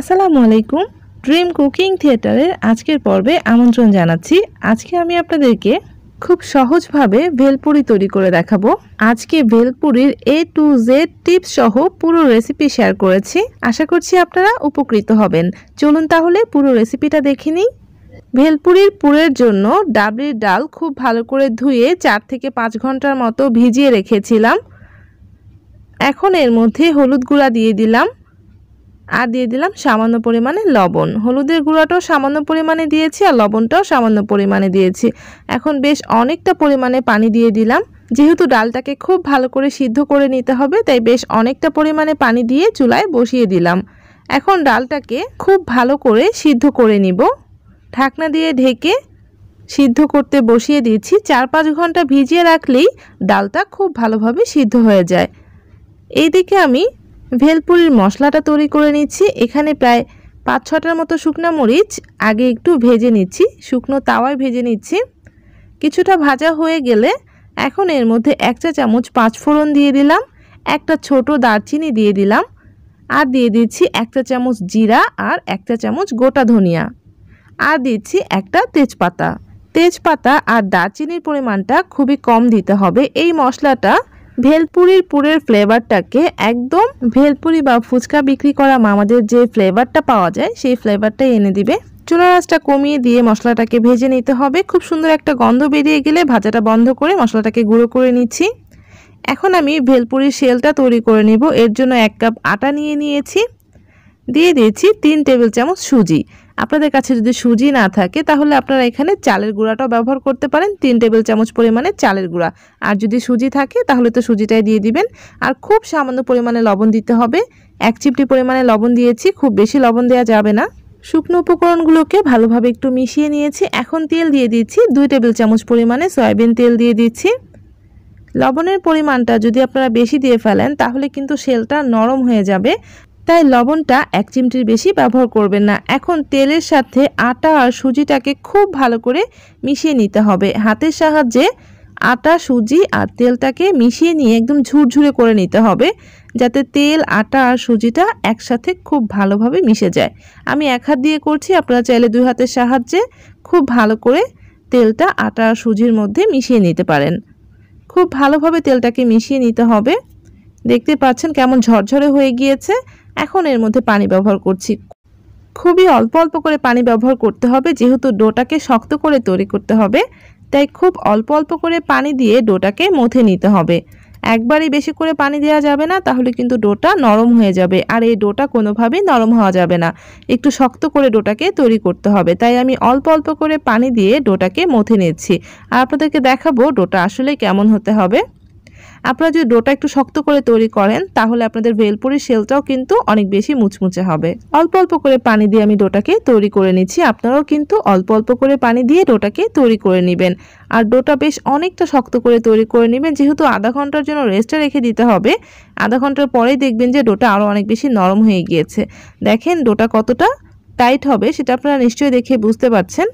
আসসালামু আলাইকুম dream cooking থিয়েটারের আজকের পর্বে আমন্ত্রণ জানাচ্ছি আজকে আমি আপনাদেরকে খুব সহজভাবে ভেলপুরি তৈরি করে দেখাবো আজকে ভেলপুরির এ টু জেড টিপস সহ পুরো রেসিপি শেয়ার করেছি আশা করছি আপনারা উপকৃত হবেন চলুন তাহলে পুরো রেসিপিটা দেখে নিই ভেলপুরির পুরের জন্য ডাবলির ডাল খুব ভালো করে ধুয়ে চার থেকে পাঁচ ঘন্টার মতো ভিজিয়ে রেখেছিলাম এখন এর মধ্যে হলুদ গুঁড়া দিয়ে দিলাম আর দিয়ে দিলাম সামান্য পরিমাণে লবণ হলুদের গুঁড়াটাও সামান্য পরিমাণে দিয়েছি আর লবণটাও সামান্য পরিমাণে দিয়েছি এখন বেশ অনেকটা পরিমাণে পানি দিয়ে দিলাম যেহেতু ডালটাকে খুব ভালো করে সিদ্ধ করে নিতে হবে তাই বেশ অনেকটা পরিমাণে পানি দিয়ে চুলায় বসিয়ে দিলাম এখন ডালটাকে খুব ভালো করে সিদ্ধ করে নিব ঢাকনা দিয়ে ঢেকে সিদ্ধ করতে বসিয়ে দিচ্ছি চার পাঁচ ঘন্টা ভিজিয়ে রাখলেই ডালটা খুব ভালোভাবে সিদ্ধ হয়ে যায় এইদিকে আমি ভেলপুরির মশলাটা তৈরি করে নিচ্ছি এখানে প্রায় পাঁচ ছটার মতো শুকনো মরিচ আগে একটু ভেজে নিচ্ছি শুকনো তাওয়ায় ভেজে নিচ্ছি কিছুটা ভাজা হয়ে গেলে এখন এর মধ্যে এক চা চামচ পাঁচ ফোড়ন দিয়ে দিলাম একটা ছোট দারচিনি দিয়ে দিলাম আর দিয়ে দিচ্ছি একটা চামচ জিরা আর একটা চামচ গোটা ধনিয়া আর দিচ্ছি একটা তেজপাতা তেজপাতা আর দারচিনির পরিমাণটা খুবই কম দিতে হবে এই মশলাটা ভেলপুরির পুরের ফ্লেভারটাকে একদম ভেলপুরি বা ফুচকা বিক্রি করা মামাদের যে ফ্লেভারটা পাওয়া যায় সেই ফ্লেভারটাই এনে দিবে চুলার রাসটা কমিয়ে দিয়ে মশলাটাকে ভেজে নিতে হবে খুব সুন্দর একটা গন্ধ বেরিয়ে গেলে ভাজাটা বন্ধ করে মশলাটাকে গুঁড়ো করে নিচ্ছি এখন আমি ভেলপুরির শেলটা তৈরি করে নেব এর জন্য এক কাপ আটা নিয়ে নিয়েছি দিয়ে দিয়েছি তিন টেবিল চামচ সুজি আপনাদের কাছে যদি সুজি না থাকে তাহলে আপনারা এখানে চালের গুঁড়াটাও ব্যবহার করতে পারেন তিন টেবিল চামচ পরিমাণে চালের গুঁড়া আর যদি সুজি থাকে তাহলে তো সুজিটাই দিয়ে দিবেন আর খুব সামান্য পরিমাণে লবণ দিতে হবে এক চিপটি পরিমাণে লবণ দিয়েছি খুব বেশি লবণ দেওয়া যাবে না শুকনো উপকরণগুলোকে ভালোভাবে একটু মিশিয়ে নিয়েছি এখন তেল দিয়ে দিচ্ছি দুই টেবিল চামচ পরিমাণে সয়াবিন তেল দিয়ে দিচ্ছি লবণের পরিমাণটা যদি আপনারা বেশি দিয়ে ফেলেন তাহলে কিন্তু শেলটা নরম হয়ে যাবে তাই লবণটা এক চিমটির বেশি ব্যবহার করবেন না এখন তেলের সাথে আটা আর সুজিটাকে খুব ভালো করে মিশিয়ে নিতে হবে হাতের সাহায্যে আটা সুজি আর তেলটাকে মিশিয়ে নিয়ে একদম ঝুরঝুরে করে নিতে হবে যাতে তেল আটা আর সুজিটা একসাথে খুব ভালোভাবে মিশে যায় আমি এক হাত দিয়ে করছি আপনারা চাইলে দুই হাতের সাহায্যে খুব ভালো করে তেলটা আটা আর সুজির মধ্যে মিশিয়ে নিতে পারেন খুব ভালোভাবে তেলটাকে মিশিয়ে নিতে হবে দেখতে পাচ্ছেন কেমন ঝরঝরে হয়ে গিয়েছে এখন এর মধ্যে পানি ব্যবহার করছি খুবই অল্প অল্প করে পানি ব্যবহার করতে হবে যেহেতু ডোটাকে শক্ত করে তৈরি করতে হবে তাই খুব অল্প অল্প করে পানি দিয়ে ডোটাকে মথে নিতে হবে একবারই বেশি করে পানি দেওয়া যাবে না তাহলে কিন্তু ডোটা নরম হয়ে যাবে আর এই ডোটা কোনোভাবেই নরম হওয়া যাবে না একটু শক্ত করে ডোটাকে তৈরি করতে হবে তাই আমি অল্প অল্প করে পানি দিয়ে ডোটাকে মথে নিচ্ছি আর আপনাদেরকে দেখাবো ডোটা আসলে কেমন হতে হবে আপনারা যদি ডোটা একটু শক্ত করে তৈরি করেন তাহলে আপনাদের ভেলপুরি শেলটাও কিন্তু অনেক বেশি মুচমুচে হবে অল্প অল্প করে পানি দিয়ে আমি ডোটাকে তৈরি করে নিচ্ছি আপনারাও কিন্তু অল্প অল্প করে পানি দিয়ে ডোটাকে তৈরি করে নেবেন আর ডোটা বেশ অনেকটা শক্ত করে তৈরি করে নেবেন যেহেতু আধা ঘন্টার জন্য রেস্টে রেখে দিতে হবে আধা ঘন্টার পরেই দেখবেন যে ডোটা আরও অনেক বেশি নরম হয়ে গিয়েছে দেখেন ডোটা কতটা টাইট হবে সেটা আপনারা নিশ্চয়ই দেখে বুঝতে পারছেন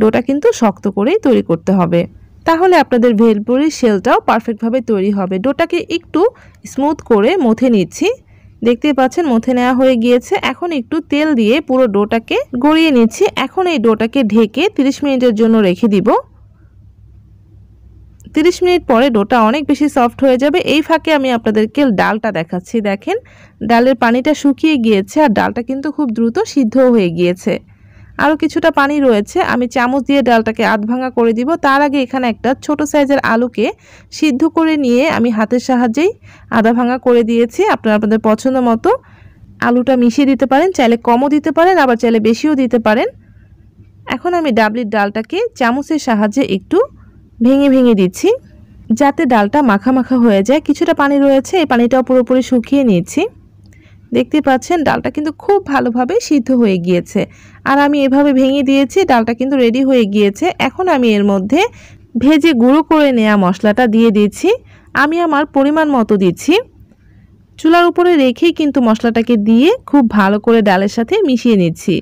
ডোটা কিন্তু শক্ত করেই তৈরি করতে হবে তাহলে আপনাদের ভেলপুরি শেলটাও পারফেক্টভাবে তৈরি হবে ডোটাকে একটু স্মুথ করে মথে নিচ্ছি দেখতে পাচ্ছেন মথে নেওয়া হয়ে গিয়েছে এখন একটু তেল দিয়ে পুরো ডোটাকে গড়িয়ে নিচ্ছি এখন এই ডোটাকে ঢেকে 30 মিনিটের জন্য রেখে দিব 30 মিনিট পরে ডোটা অনেক বেশি সফট হয়ে যাবে এই ফাঁকে আমি আপনাদেরকে ডালটা দেখাচ্ছি দেখেন ডালের পানিটা শুকিয়ে গিয়েছে আর ডালটা কিন্তু খুব দ্রুত সিদ্ধ হয়ে গিয়েছে আরও কিছুটা পানি রয়েছে আমি চামচ দিয়ে ডালটাকে আধভাঙা করে দিব তার আগে এখানে একটা ছোট সাইজের আলুকে সিদ্ধ করে নিয়ে আমি হাতের সাহায্যেই আধা ভাঙা করে দিয়েছি আপনারা আপনাদের পছন্দ মতো আলুটা মিশিয়ে দিতে পারেন চাইলে কমও দিতে পারেন আবার চাইলে বেশিও দিতে পারেন এখন আমি ডাবলির ডালটাকে চামচের সাহায্যে একটু ভেঙে ভেঙে দিচ্ছি যাতে ডালটা মাখা মাখা হয়ে যায় কিছুটা পানি রয়েছে এই পানিটাও পুরোপুরি শুকিয়ে নিয়েছি দেখতে পাচ্ছেন ডালটা কিন্তু খুব ভালোভাবে সিদ্ধ হয়ে গিয়েছে আর আমি এভাবে ভেঙে দিয়েছি ডালটা কিন্তু রেডি হয়ে গিয়েছে এখন আমি এর মধ্যে ভেজে গুঁড়ো করে নেওয়া মশলাটা দিয়ে দিচ্ছি আমি আমার পরিমাণ মতো দিচ্ছি চুলার উপরে রেখেই কিন্তু মশলাটাকে দিয়ে খুব ভালো করে ডালের সাথে মিশিয়ে নিচ্ছি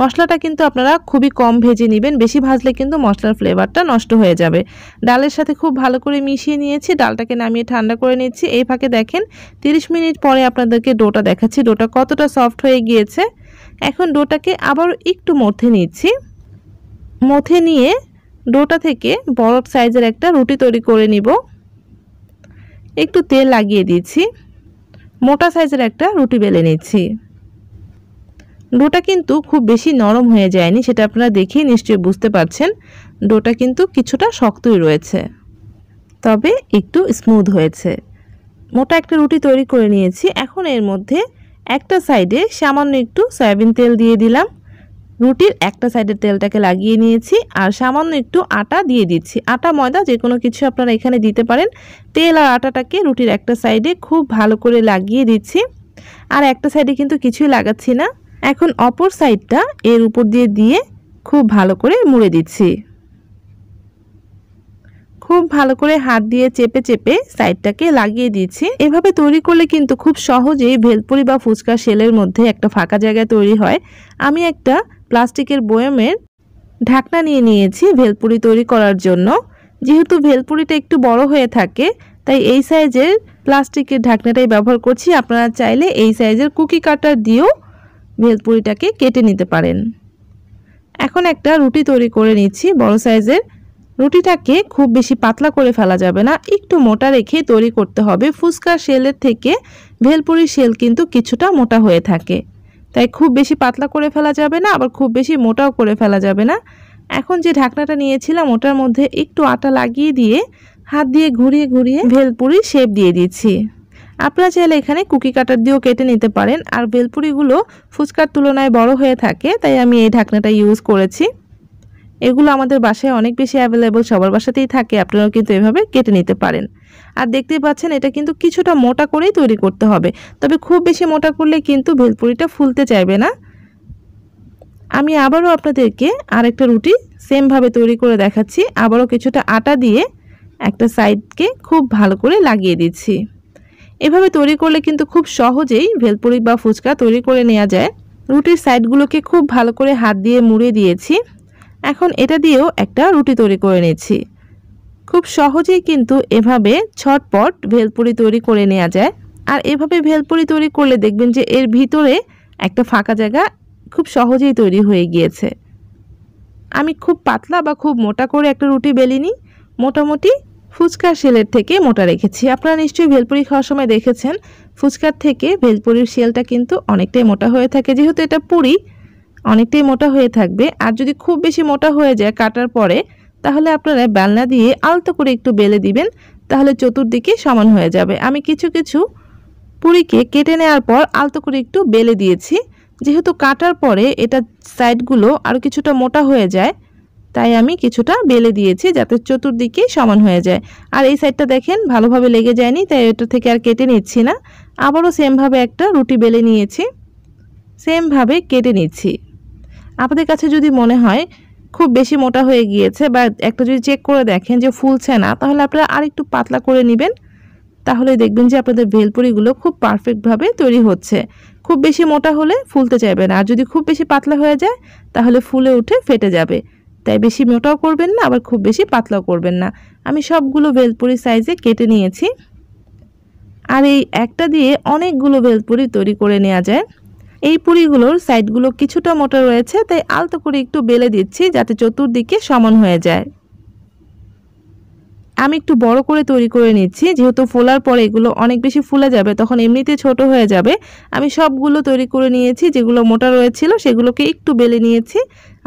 মশলাটা কিন্তু আপনারা খুবই কম ভেজে নেবেন বেশি ভাজলে কিন্তু মশলার ফ্লেভারটা নষ্ট হয়ে যাবে ডালের সাথে খুব ভালো করে মিশিয়ে নিয়েছি ডালটাকে নামিয়ে ঠান্ডা করে নিচ্ছি এই ফাঁকে দেখেন 30 মিনিট পরে আপনাদেরকে ডোটা দেখাচ্ছি ডোটা কতটা সফট হয়ে গিয়েছে এখন ডোটাকে আবার একটু মথে নিচ্ছি মথে নিয়ে ডোটা থেকে বড় সাইজের একটা রুটি তৈরি করে নিব একটু তেল লাগিয়ে দিচ্ছি মোটা সাইজের একটা রুটি বেলে নিচ্ছি ডোটা কিন্তু খুব বেশি নরম হয়ে যায়নি সেটা আপনারা দেখেই নিশ্চয়ই বুঝতে পারছেন ডোটা কিন্তু কিছুটা শক্তই রয়েছে তবে একটু স্মুথ হয়েছে মোটা একটা রুটি তৈরি করে নিয়েছি এখন এর মধ্যে একটা সাইডে সামান্য একটু সয়াবিন তেল দিয়ে দিলাম রুটির একটা সাইডের তেলটাকে লাগিয়ে নিয়েছি আর সামান্য একটু আটা দিয়ে দিচ্ছি আটা ময়দা যে কোনো কিছু আপনারা এখানে দিতে পারেন তেল আর আটাটাকে রুটির একটা সাইডে খুব ভালো করে লাগিয়ে দিচ্ছি আর একটা সাইডে কিন্তু কিছুই লাগাচ্ছি না এখন অপর সাইডটা এর উপর দিয়ে দিয়ে খুব ভালো করে মুড়ে দিচ্ছি খুব ভালো করে হাত দিয়ে চেপে চেপে সাইডটাকে লাগিয়ে দিচ্ছি এভাবে তৈরি করলে কিন্তু খুব সহজেই ভেলপুরি বা ফুচকা শেলের মধ্যে একটা ফাঁকা জায়গায় তৈরি হয় আমি একটা প্লাস্টিকের বয়মের ঢাকনা নিয়ে নিয়েছি ভেলপুরি তৈরি করার জন্য যেহেতু ভেলপুরিটা একটু বড় হয়ে থাকে তাই এই সাইজের প্লাস্টিকের ঢাকনাটাই ব্যবহার করছি আপনারা চাইলে এই সাইজের কুকি কাটার দিয়েও ভেলপুরিটাকে কেটে নিতে পারেন এখন একটা রুটি তৈরি করে নিচ্ছি বড় সাইজের রুটিটাকে খুব বেশি পাতলা করে ফেলা যাবে না একটু মোটা রেখে তৈরি করতে হবে ফুচকা শেলের থেকে ভেলপুরি শেল কিন্তু কিছুটা মোটা হয়ে থাকে তাই খুব বেশি পাতলা করে ফেলা যাবে না আবার খুব বেশি মোটাও করে ফেলা যাবে না এখন যে ঢাকনাটা নিয়েছিলাম ওটার মধ্যে একটু আটা লাগিয়ে দিয়ে হাত দিয়ে ঘুরিয়ে ঘুরিয়ে ভেলপুরি শেপ দিয়ে দিচ্ছি আপনারা চাইলে এখানে কুকি কাটার দিয়েও কেটে নিতে পারেন আর বেলপুরিগুলো ফুচকার তুলনায় বড় হয়ে থাকে তাই আমি এই ঢাকনাটা ইউজ করেছি এগুলো আমাদের বাসায় অনেক বেশি অ্যাভেলেবল সবার বাসাতেই থাকে আপনারাও কিন্তু এভাবে কেটে নিতে পারেন আর দেখতেই পাচ্ছেন এটা কিন্তু কিছুটা মোটা করেই তৈরি করতে হবে তবে খুব বেশি মোটা করলে কিন্তু ভেলপুরিটা ফুলতে চাইবে না আমি আবারও আপনাদেরকে আরেকটা রুটি সেমভাবে তৈরি করে দেখাচ্ছি আবারও কিছুটা আটা দিয়ে একটা সাইডকে খুব ভালো করে লাগিয়ে দিচ্ছি এভাবে তৈরি করলে কিন্তু খুব সহজেই ভেলপুরি বা ফুচকা তৈরি করে নেওয়া যায় রুটির সাইডগুলোকে খুব ভালো করে হাত দিয়ে মুড়ে দিয়েছি এখন এটা দিয়েও একটা রুটি তৈরি করে নিয়েছি খুব সহজেই কিন্তু এভাবে ছটপট ভেলপুরি তৈরি করে নেওয়া যায় আর এভাবে ভেলপুরি তৈরি করলে দেখবেন যে এর ভিতরে একটা ফাঁকা জায়গা খুব সহজেই তৈরি হয়ে গিয়েছে আমি খুব পাতলা বা খুব মোটা করে একটা রুটি বেলিনি মোটামুটি ফুচকার শেলের থেকে মোটা রেখেছি আপনারা নিশ্চয়ই ভেলপুরি খাওয়ার সময় দেখেছেন ফুচকার থেকে ভেলপুরির শেলটা কিন্তু অনেকটাই মোটা হয়ে থাকে যেহেতু এটা পুরি অনেকটাই মোটা হয়ে থাকবে আর যদি খুব বেশি মোটা হয়ে যায় কাটার পরে তাহলে আপনারা বেলনা দিয়ে আলতো করে একটু বেলে দিবেন তাহলে চতুর্দিকে সমান হয়ে যাবে আমি কিছু কিছু পুরিকে কেটে নেওয়ার পর আলতো করে একটু বেলে দিয়েছি যেহেতু কাটার পরে এটা সাইডগুলো আরও কিছুটা মোটা হয়ে যায় তাই আমি কিছুটা বেলে দিয়েছি যাতে চতুর্দিকেই সমান হয়ে যায় আর এই সাইডটা দেখেন ভালোভাবে লেগে যায়নি তাই এটা থেকে আর কেটে নিচ্ছি না আবারও সেমভাবে একটা রুটি বেলে নিয়েছি সেমভাবে কেটে নিচ্ছি আপনাদের কাছে যদি মনে হয় খুব বেশি মোটা হয়ে গিয়েছে বা একটা যদি চেক করে দেখেন যে ফুলছে না তাহলে আপনারা আর একটু পাতলা করে নেবেন তাহলে দেখবেন যে আপনাদের ভেলপুরিগুলো খুব পারফেক্টভাবে তৈরি হচ্ছে খুব বেশি মোটা হলে ফুলতে চাইবে না আর যদি খুব বেশি পাতলা হয়ে যায় তাহলে ফুলে উঠে ফেটে যাবে তাই বেশি মোটাও করবেন না আবার খুব বেশি পাতলাও করবেন না আমি সবগুলো ভেলপুরি সাইজে কেটে নিয়েছি আর এই একটা দিয়ে অনেকগুলো ভেলপুরি তৈরি করে নেওয়া যায় এই পুরিগুলোর সাইডগুলো কিছুটা মোটা রয়েছে তাই আলতো করে একটু বেলে দিচ্ছি যাতে চতুর্দিকে সমান হয়ে যায় আমি একটু বড় করে তৈরি করে নিচ্ছি যেহেতু ফোলার পরে এগুলো অনেক বেশি ফুলে যাবে তখন এমনিতে ছোট হয়ে যাবে আমি সবগুলো তৈরি করে নিয়েছি যেগুলো মোটা রয়েছিল সেগুলোকে একটু বেলে নিয়েছি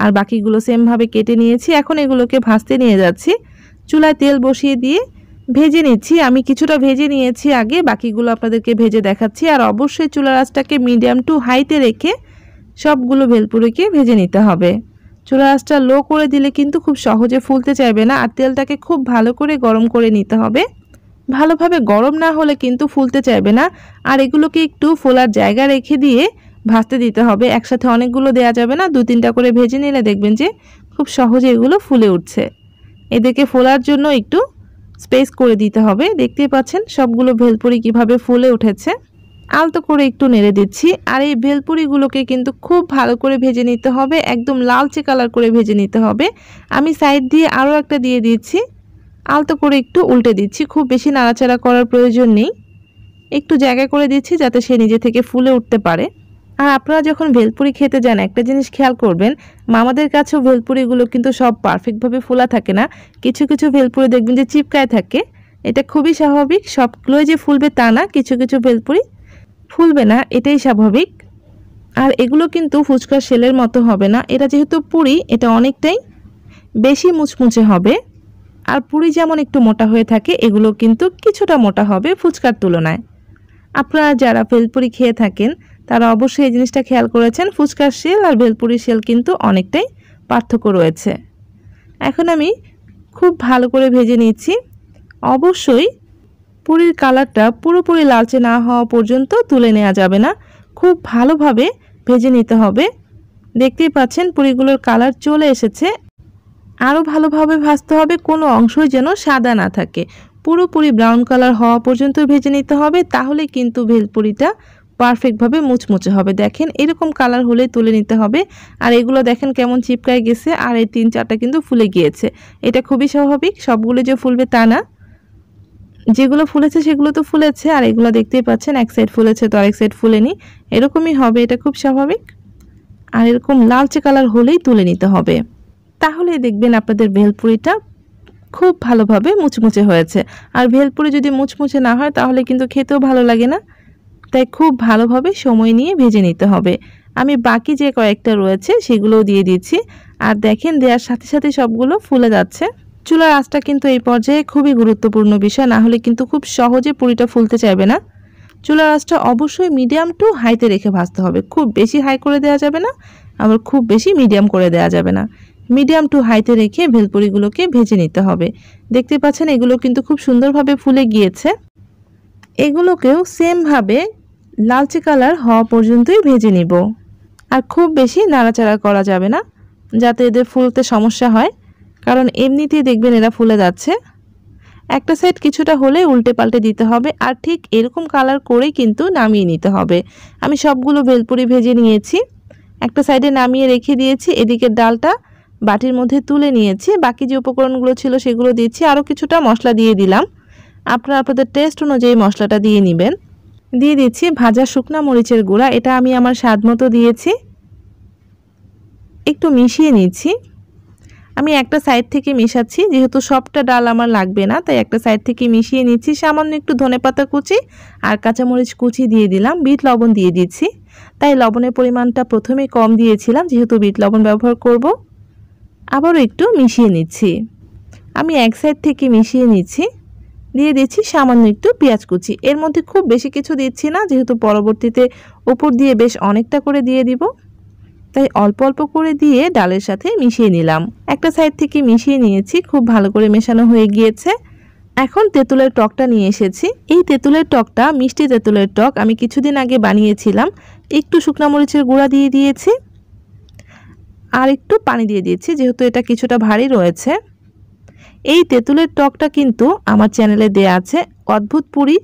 আর বাকিগুলো সেমভাবে কেটে নিয়েছি এখন এগুলোকে ভাজতে নিয়ে যাচ্ছি চুলায় তেল বসিয়ে দিয়ে ভেজে নিচ্ছি আমি কিছুটা ভেজে নিয়েছি আগে বাকিগুলো আপনাদেরকে ভেজে দেখাচ্ছি আর অবশ্যই চুলা রাসটাকে মিডিয়াম টু হাইতে রেখে সবগুলো ভেলপুরিকে ভেজে নিতে হবে চুলা রাসটা লো করে দিলে কিন্তু খুব সহজে ফুলতে চাইবে না আর তেলটাকে খুব ভালো করে গরম করে নিতে হবে ভালোভাবে গরম না হলে কিন্তু ফুলতে চাইবে না আর এগুলোকে একটু ফোলার জায়গা রেখে দিয়ে ভাজতে দিতে হবে একসাথে অনেকগুলো দেয়া যাবে না দু তিনটা করে ভেজে নিলে দেখবেন যে খুব সহজে এগুলো ফুলে উঠছে এদেরকে ফোলার জন্য একটু স্পেস করে দিতে হবে দেখতেই পাচ্ছেন সবগুলো ভেলপুরি কিভাবে ফুলে উঠেছে আলতো করে একটু নেড়ে দিচ্ছি আর এই ভেলপুরিগুলোকে কিন্তু খুব ভালো করে ভেজে নিতে হবে একদম লালচে কালার করে ভেজে নিতে হবে আমি সাইড দিয়ে আরও একটা দিয়ে দিচ্ছি আলতো করে একটু উল্টে দিচ্ছি খুব বেশি নাড়াচাড়া করার প্রয়োজন নেই একটু জায়গা করে দিচ্ছি যাতে সে নিজে থেকে ফুলে উঠতে পারে আর আপনারা যখন ভেলপুরি খেতে যান একটা জিনিস খেয়াল করবেন মামাদের কাছেও ভেলপুরিগুলো কিন্তু সব পারফেক্টভাবে ফোলা থাকে না কিছু কিছু ভেলপুরি দেখবেন যে চিপকায় থাকে এটা খুবই স্বাভাবিক সবগুলোই যে ফুলবে তা না কিছু কিছু ভেলপুরি ফুলবে না এটাই স্বাভাবিক আর এগুলো কিন্তু ফুচকা শেলের মতো হবে না এটা যেহেতু পুরি এটা অনেকটাই বেশি মুচমুচে হবে আর পুরি যেমন একটু মোটা হয়ে থাকে এগুলো কিন্তু কিছুটা মোটা হবে ফুচকার তুলনায় আপনারা যারা ভেলপুরি খেয়ে থাকেন তারা অবশ্যই এই জিনিসটা খেয়াল করেছেন ফুচকার শেল আর ভেলপুরি শেল কিন্তু অনেকটাই পার্থক্য রয়েছে এখন আমি খুব ভালো করে ভেজে নিচ্ছি অবশ্যই পুরীর কালারটা পুরোপুরি লালচে না হওয়া পর্যন্ত তুলে নেওয়া যাবে না খুব ভালোভাবে ভেজে নিতে হবে দেখতেই পাচ্ছেন পুরিগুলোর কালার চলে এসেছে আরও ভালোভাবে ভাজতে হবে কোনো অংশই যেন সাদা না থাকে পুরোপুরি ব্রাউন কালার হওয়া পর্যন্ত ভেজে নিতে হবে তাহলে কিন্তু ভেলপুরিটা পারফেক্টভাবে মুচমুচে হবে দেখেন এরকম কালার হলে তুলে নিতে হবে আর এগুলো দেখেন কেমন চিপকায় গেছে আর এই তিন চারটা কিন্তু ফুলে গিয়েছে এটা খুবই স্বাভাবিক সবগুলো যে ফুলবে তা না যেগুলো ফুলেছে সেগুলো তো ফুলেছে আর এগুলো দেখতেই পাচ্ছেন এক সাইড ফুলেছে তো আরেক সাইড ফুলেনি এরকমই হবে এটা খুব স্বাভাবিক আর এরকম লালচে কালার হলেই তুলে নিতে হবে তাহলে দেখবেন আপনাদের ভেলপুরিটা খুব ভালোভাবে মুচমুচে হয়েছে আর ভেলপুরি যদি মুচমুচে না হয় তাহলে কিন্তু খেতেও ভালো লাগে না তাই খুব ভালোভাবে সময় নিয়ে ভেজে নিতে হবে আমি বাকি যে কয়েকটা রয়েছে সেগুলোও দিয়ে দিচ্ছি আর দেখেন দেওয়ার সাথে সাথে সবগুলো ফুলে যাচ্ছে চুলার আঁচটা কিন্তু এই পর্যায়ে খুবই গুরুত্বপূর্ণ বিষয় না হলে কিন্তু খুব সহজে পুরিটা ফুলতে চাইবে না চুলার আঁচটা অবশ্যই মিডিয়াম টু হাইতে রেখে ভাজতে হবে খুব বেশি হাই করে দেওয়া যাবে না আবার খুব বেশি মিডিয়াম করে দেওয়া যাবে না মিডিয়াম টু হাইতে রেখে ভেলপুরিগুলোকে ভেজে নিতে হবে দেখতে পাচ্ছেন এগুলো কিন্তু খুব সুন্দরভাবে ফুলে গিয়েছে এগুলোকেও সেমভাবে লালচে কালার হওয়া পর্যন্তই ভেজে নিব আর খুব বেশি নাড়াচাড়া করা যাবে না যাতে এদের ফুলতে সমস্যা হয় কারণ এমনিতেই দেখবেন এরা ফুলে যাচ্ছে একটা সাইড কিছুটা হলে উল্টে পাল্টে দিতে হবে আর ঠিক এরকম কালার করেই কিন্তু নামিয়ে নিতে হবে আমি সবগুলো ভেলপুরি ভেজে নিয়েছি একটা সাইডে নামিয়ে রেখে দিয়েছি এদিকে ডালটা বাটির মধ্যে তুলে নিয়েছি বাকি যে উপকরণগুলো ছিল সেগুলো দিয়েছি আরও কিছুটা মশলা দিয়ে দিলাম আপনারা আপনাদের টেস্ট অনুযায়ী মশলাটা দিয়ে নেবেন দিয়ে দিচ্ছি ভাজা শুকনা মরিচের গুঁড়া এটা আমি আমার স্বাদ মতো দিয়েছি একটু মিশিয়ে নিচ্ছি আমি একটা সাইড থেকে মিশাচ্ছি যেহেতু সবটা ডাল আমার লাগবে না তাই একটা সাইড থেকে মিশিয়ে নিচ্ছি সামান্য একটু ধনে পাতা কুচি আর কাঁচামরিচ কুচি দিয়ে দিলাম বিট লবণ দিয়ে দিচ্ছি তাই লবণের পরিমাণটা প্রথমে কম দিয়েছিলাম যেহেতু বিট লবণ ব্যবহার করব আবারও একটু মিশিয়ে নিচ্ছি আমি এক সাইড থেকে মিশিয়ে নিচ্ছি দিয়ে দিচ্ছি সামান্য একটু পেঁয়াজ কুচি এর মধ্যে খুব বেশি কিছু দিচ্ছি না যেহেতু পরবর্তীতে উপর দিয়ে বেশ অনেকটা করে দিয়ে দিব তাই অল্প অল্প করে দিয়ে ডালের সাথে মিশিয়ে নিলাম একটা সাইড থেকে মিশিয়ে নিয়েছি খুব ভালো করে মেশানো হয়ে গিয়েছে এখন তেঁতুলের টকটা নিয়ে এসেছি এই তেঁতুলের টকটা মিষ্টি তেঁতুলের টক আমি কিছুদিন আগে বানিয়েছিলাম একটু শুকনা মরিচের গুঁড়া দিয়ে দিয়েছি আর একটু পানি দিয়ে দিয়েছি যেহেতু এটা কিছুটা ভারী রয়েছে এই তেঁতুলের টকটা কিন্তু আমার চ্যানেলে দেয়া আছে অদ্ভুত পুরি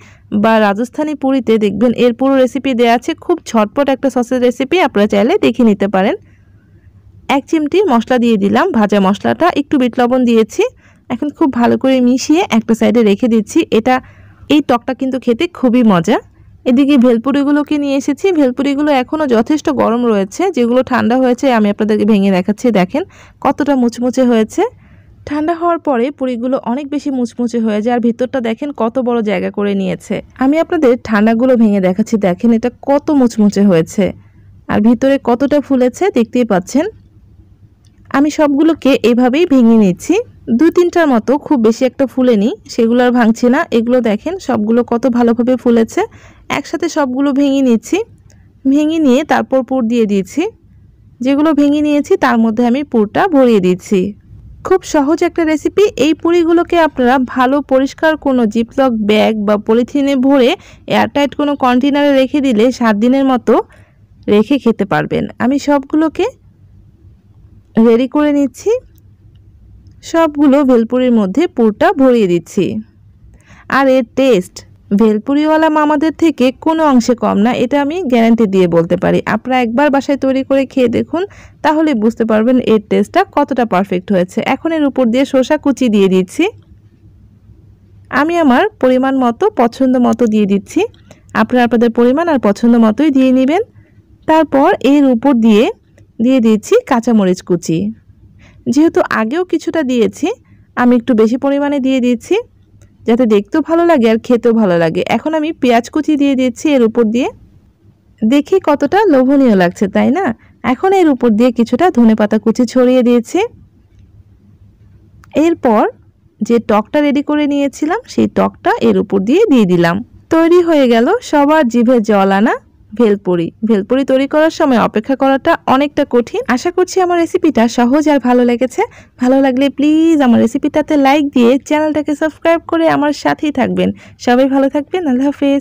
বা রাজস্থানী পুরিতে দেখবেন এর পুরো রেসিপি দেয়া আছে খুব ছটপট একটা সসের রেসিপি আপনারা চাইলে দেখে নিতে পারেন এক চিমটি মশলা দিয়ে দিলাম ভাজা মশলাটা একটু বিট লবণ দিয়েছি এখন খুব ভালো করে মিশিয়ে একটা সাইডে রেখে দিচ্ছি এটা এই টকটা কিন্তু খেতে খুবই মজা এদিকে ভেলপুরিগুলোকে নিয়ে এসেছি ভেলপুরিগুলো এখনও যথেষ্ট গরম রয়েছে যেগুলো ঠান্ডা হয়েছে আমি আপনাদেরকে ভেঙে দেখাচ্ছি দেখেন কতটা মুচমুচে হয়েছে ঠান্ডা হওয়ার পরে পুরিগুলো অনেক বেশি মুচমুচে হয়ে যায় আর ভিতরটা দেখেন কত বড় জায়গা করে নিয়েছে আমি আপনাদের ঠান্ডাগুলো ভেঙে দেখাচ্ছি দেখেন এটা কত মুচমুচে হয়েছে আর ভিতরে কতটা ফুলেছে দেখতেই পাচ্ছেন আমি সবগুলোকে এভাবেই ভেঙে নিচ্ছি দু তিনটার মতো খুব বেশি একটা ফুলে নিই সেগুলো আর ভাঙছি না এগুলো দেখেন সবগুলো কত ভালোভাবে ফুলেছে একসাথে সবগুলো ভেঙে নিচ্ছি ভেঙে নিয়ে তারপর পুর দিয়ে দিয়েছি যেগুলো ভেঙে নিয়েছি তার মধ্যে আমি পুরটা ভরিয়ে দিচ্ছি খুব সহজ একটা রেসিপি এই পুরিগুলোকে আপনারা ভালো পরিষ্কার কোনো জিপলক ব্যাগ বা পলিথিনে ভরে এয়ারটাইট কোনো কন্টেনারে রেখে দিলে সাত দিনের মতো রেখে খেতে পারবেন আমি সবগুলোকে রেডি করে নিচ্ছি সবগুলো ভেলপুরির মধ্যে পুরটা ভরিয়ে দিচ্ছি আর এর টেস্ট ভেলপুরিওয়ালা মামাদের থেকে কোনো অংশে কম না এটা আমি গ্যারান্টি দিয়ে বলতে পারি আপনারা একবার বাসায় তৈরি করে খেয়ে দেখুন তাহলে বুঝতে পারবেন এর টেস্টটা কতটা পারফেক্ট হয়েছে এখন এর উপর দিয়ে শসা কুচি দিয়ে দিচ্ছি আমি আমার পরিমাণ মতো পছন্দ মতো দিয়ে দিচ্ছি আপনারা আপনাদের পরিমাণ আর পছন্দ মতোই দিয়ে নেবেন তারপর এর উপর দিয়ে দিয়ে দিচ্ছি কাঁচামরিচ কুচি যেহেতু আগেও কিছুটা দিয়েছি আমি একটু বেশি পরিমাণে দিয়ে দিচ্ছি যাতে দেখতেও ভালো লাগে আর খেতেও ভালো লাগে এখন আমি পেঁয়াজ কুচি দিয়ে দিয়েছি এর উপর দিয়ে দেখি কতটা লোভনীয় লাগছে তাই না এখন এর উপর দিয়ে কিছুটা ধনে পাতা কুচি ছড়িয়ে দিয়েছি এরপর যে টকটা রেডি করে নিয়েছিলাম সেই টকটা এর উপর দিয়ে দিয়ে দিলাম তৈরি হয়ে গেল সবার জিভে জল আনা ভেলপুরি ভেলপুরি তৈরি করার সময় অপেক্ষা করাটা অনেকটা কঠিন আশা করছি আমার রেসিপিটা সহজ আর ভালো লেগেছে ভালো লাগলে প্লিজ আমার রেসিপিটাতে লাইক দিয়ে চ্যানেলটাকে সাবস্ক্রাইব করে আমার সাথেই থাকবেন সবাই ভালো থাকবেন আল্লাহ হাফেজ